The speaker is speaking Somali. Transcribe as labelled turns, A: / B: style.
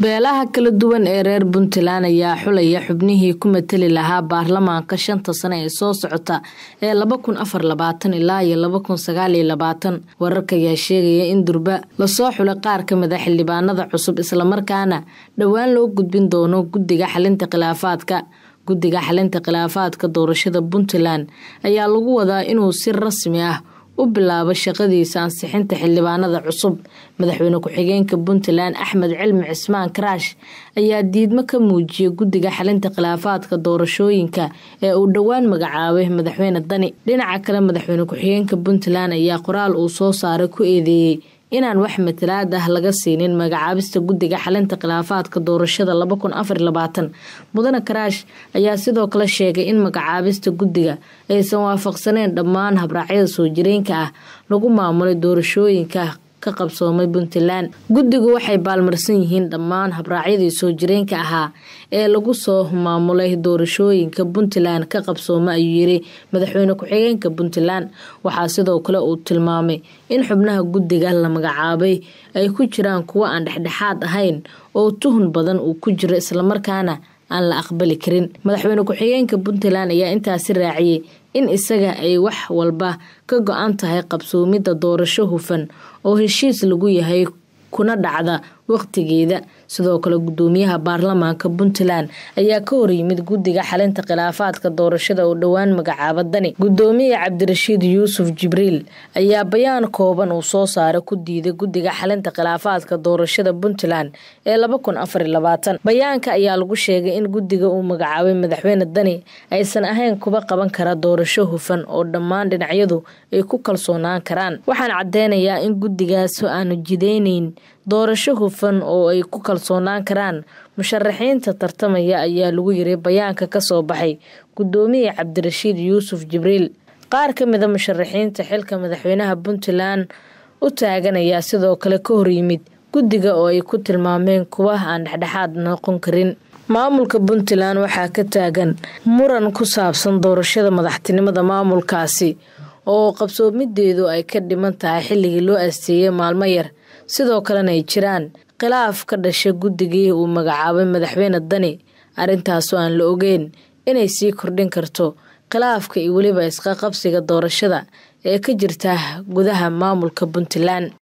A: beelaha kala duwan ee reer puntland ayaa xulaya xubnihii ku mateli lahaa baarlamaanka shanta sane ee soo socota ee laba kun afar labaatan ilaa iyo laba kun sagaal iyo labaatan wararka ayaa sheegaya in durba lasoo xulay qaar ka a xildhibaanada cusub islamarkaana dhowaan loo gudbin doono guddiga xalinta khilaafaadka guddiga xalinta khilaafaadka doorashada puntland ayaa lagu wadaa inuu si rasmi ah u bilaaba shaqadiisa ansixinta xildhibaanada cusub madaxweyne ku-xigeenka puntland axmed cilmi cismaan karaash ayaa diidmo ka muujiyay guddiga xalinta khilaafaadka doorashooyinka ee uu dhowaan magacaabay madaxweyne dani dhinaca kale madaxweyne ku-xigeenka puntland ayaa qoraal uu soo saaray ku eedeeyey inaan wax matalaad ah laga siinin magacaabista guddiga xalinta khilaafaadka doorashada mudane karaash ayaa sidoo kale sheegay in magacaabista guddiga aysan waafaqsaneyn dhammaan habraacyada soo jireenka ah lagu maamulay doorashooyinka ka qabsoomay puntland guddigu waxay baalmarsan yihiin dhammaan habraacyadii soo jireenka ahaa ee lagu soo maamulay doorashooyinka puntland ka qabsooma ayuu yiri madaxweyne ku-xigeenka puntland waxaa sidoo kale uu tilmaamay in xubnaha guddiga la magacaabay ay ku jiraan kuwo aan dhexdhexaad ahayn oo tuhun badan uu ku jiro islamarkaana aan la aqbali karin madaxweyne ku-xigeenka puntland ayaa intaasi raaciyey in isaga ay wax walba ka go-an tahay qabsoomidda doorasho hufan oo heshiis lagu yahay kuna dhacda waqtigeeda sidoo kale gudoomiyaha baarlamaanka puntland ayaa ka horyimid guddiga xalinta khilaafaadka doorashada oo dhowaan magacaaba dani gudoomiye cabdirashiid yuusuf jibriil ayaa bayaan kooban uu soo saara ku diiday guddiga xalinta khilaafaadka doorashada puntland ee bayaanka ayaa lagu sheegay in guddiga uu magacaabay madaxweyne dani aysan ahayn kuba qaban kara doorasho hufan oo dhammaan dhinacyadu ay ku kalsoonaan karaan waxaan cadeynayaa in guddigaas aanu jideyneyn doorasho hufan oo ay ku kalsoonaan karaan musharaxiinta tartamaya ayaa lagu yiri bayaanka ka soo baxay guddoomiye cabdirashiid yuusuf jibriil qaar ka mida musharaxiinta xilka madaxweynaha puntland u taaganayaa sidoo kale ka horyimid guddiga oo ay ku tilmaameen kuwa aan dhexdhexaad noqon karin maamulka puntland waxaa ka taagan muran ku saabsan doorashada madaxtinimada maamulkaasi oo qabsoomideedu ay ka dhiman tahay xilligii loo aasteeyey maalmo yar sidoo kalena ay jiraan khilaaf ka dhasha guddigii uu magacaabay madaxweyne dani arrintaasoo aan la ogeyn inay sii kordhin karto khilaafka iyo weliba isqaqabsiga doorashada ee ka jirta gudaha maamulka puntland